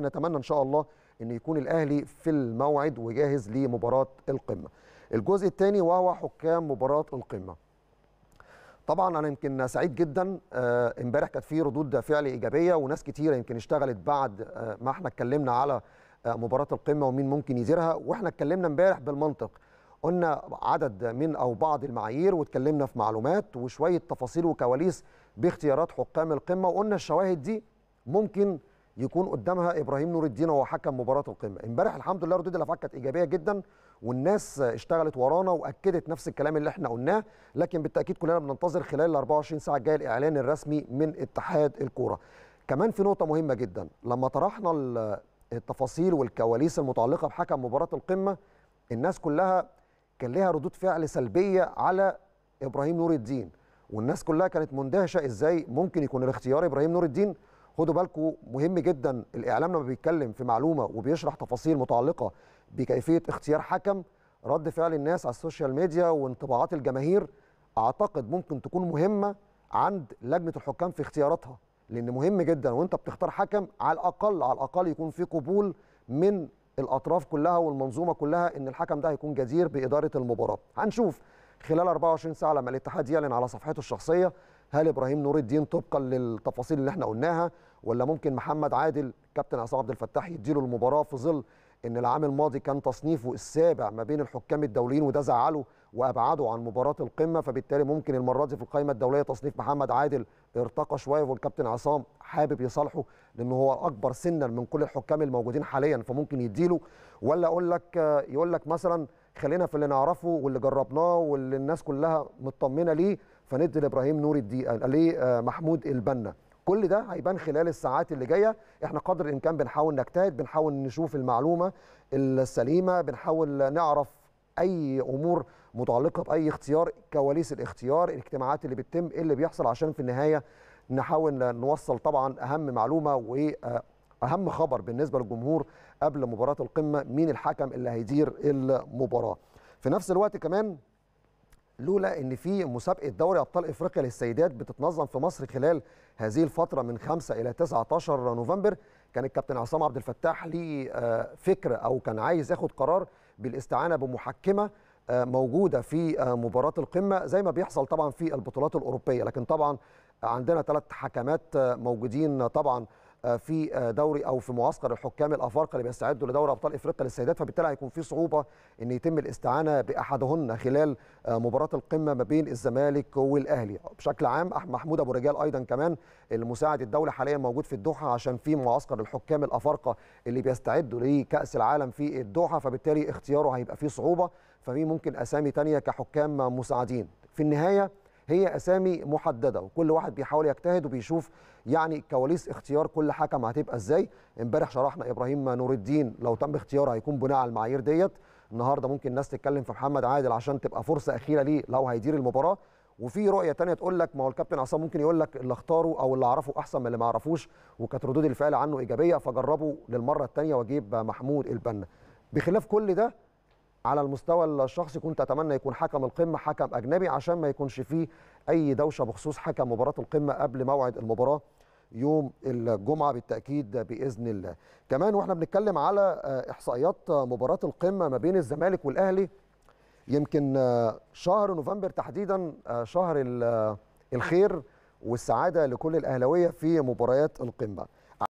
نتمنى ان شاء الله ان يكون الاهلي في الموعد وجاهز لمباراه القمه الجزء الثاني وهو حكام مباراه القمه طبعا انا يمكن سعيد جدا آه، امبارح كانت في ردود فعل ايجابيه وناس كتيره يمكن اشتغلت بعد آه، ما احنا اتكلمنا على آه، مباراه القمه ومين ممكن يديرها واحنا اتكلمنا امبارح بالمنطق قلنا عدد من او بعض المعايير واتكلمنا في معلومات وشويه تفاصيل وكواليس باختيارات حكام القمه وقلنا الشواهد دي ممكن يكون قدامها ابراهيم نور الدين وهو حكم مباراه القمه امبارح الحمد لله ردود الافعال كانت ايجابيه جدا والناس اشتغلت ورانا واكدت نفس الكلام اللي احنا قلناه لكن بالتاكيد كلنا بننتظر خلال ال 24 ساعه الجايه الاعلان الرسمي من اتحاد الكوره كمان في نقطه مهمه جدا لما طرحنا التفاصيل والكواليس المتعلقه بحكم مباراه القمه الناس كلها كان ليها ردود فعل سلبيه على ابراهيم نور الدين والناس كلها كانت مندهشه ازاي ممكن يكون الاختيار ابراهيم نور الدين خدوا بالكم مهم جدا الاعلام لما بيتكلم في معلومه وبيشرح تفاصيل متعلقه بكيفيه اختيار حكم رد فعل الناس على السوشيال ميديا وانطباعات الجماهير اعتقد ممكن تكون مهمه عند لجنه الحكام في اختياراتها لان مهم جدا وانت بتختار حكم على الاقل على الاقل يكون في قبول من الاطراف كلها والمنظومه كلها ان الحكم ده هيكون جدير باداره المباراه هنشوف خلال 24 ساعه لما الاتحاد يعلن على صفحته الشخصيه هل ابراهيم نور الدين طبقا للتفاصيل اللي احنا قلناها ولا ممكن محمد عادل كابتن عصام عبد الفتاح يديله المباراه في ظل ان العام الماضي كان تصنيفه السابع ما بين الحكام الدوليين وده زعله وابعده عن مباراه القمه فبالتالي ممكن المره دي في القائمه الدوليه تصنيف محمد عادل ارتقى شويه والكابتن عصام حابب يصالحه لان هو اكبر سنا من كل الحكام الموجودين حاليا فممكن يديله ولا اقول لك يقول لك مثلا خلينا في اللي نعرفه واللي جربناه واللي الناس كلها مطمنه ليه فندي لابراهيم نور الدقيقه ليه آه، محمود البنا كل ده هيبان خلال الساعات اللي جايه احنا قدر الامكان بنحاول نجتهد بنحاول نشوف المعلومه السليمه بنحاول نعرف اي امور متعلقه باي اختيار كواليس الاختيار الاجتماعات اللي بتتم ايه اللي بيحصل عشان في النهايه نحاول نوصل طبعا اهم معلومه واهم خبر بالنسبه للجمهور قبل مباراه القمه مين الحكم اللي هيدير المباراه في نفس الوقت كمان لولا ان في مسابقه دوري ابطال افريقيا للسيدات بتتنظم في مصر خلال هذه الفتره من 5 الى 19 نوفمبر كان الكابتن عصام عبد الفتاح ليه آه، فكره او كان عايز ياخد قرار بالاستعانه بمحكمه آه، موجوده في آه، مباراه القمه زي ما بيحصل طبعا في البطولات الاوروبيه لكن طبعا عندنا ثلاث حكمات موجودين طبعا آه، في آه، دوري او في معسكر الحكام الافارقه اللي بيستعدوا لدوري ابطال افريقيا للسيدات فبالتالي هيكون في صعوبه ان يتم الاستعانه باحدهن خلال آه، مباراه القمه ما بين الزمالك والاهلي بشكل عام محمود ابو رجال ايضا كمان المساعد الدولي حاليا موجود في الدوحه عشان في معسكر الحكام الافارقه اللي بيستعدوا لكاس العالم في الدوحه فبالتالي اختياره هيبقى فيه صعوبه فمين ممكن اسامي ثانيه كحكام مساعدين في النهايه هي اسامي محدده وكل واحد بيحاول يجتهد وبيشوف يعني كواليس اختيار كل حكم هتبقى ازاي امبارح شرحنا ابراهيم نور الدين لو تم اختياره هيكون بناء على المعايير ديت النهارده ممكن الناس تتكلم في محمد عادل عشان تبقى فرصه اخيره ليه لو هيدير المباراه وفي رؤيه تانية تقول لك ما هو الكابتن عصام ممكن يقول لك اللي اختاره او اللي اعرفه احسن من اللي ما اعرفوش وكانت ردود الفعل عنه ايجابيه فجربه للمره الثانيه واجيب محمود البنا بخلاف كل ده على المستوى الشخصي كنت اتمنى يكون حكم القمه حكم اجنبي عشان ما يكونش فيه اي دوشه بخصوص حكم مباراه القمه قبل موعد المباراه يوم الجمعه بالتاكيد باذن الله. كمان واحنا بنتكلم على آه، احصائيات آه، مباراه القمه ما بين الزمالك والاهلي يمكن آه، شهر نوفمبر تحديدا شهر الخير والسعاده لكل الاهلاويه في مباريات القمه.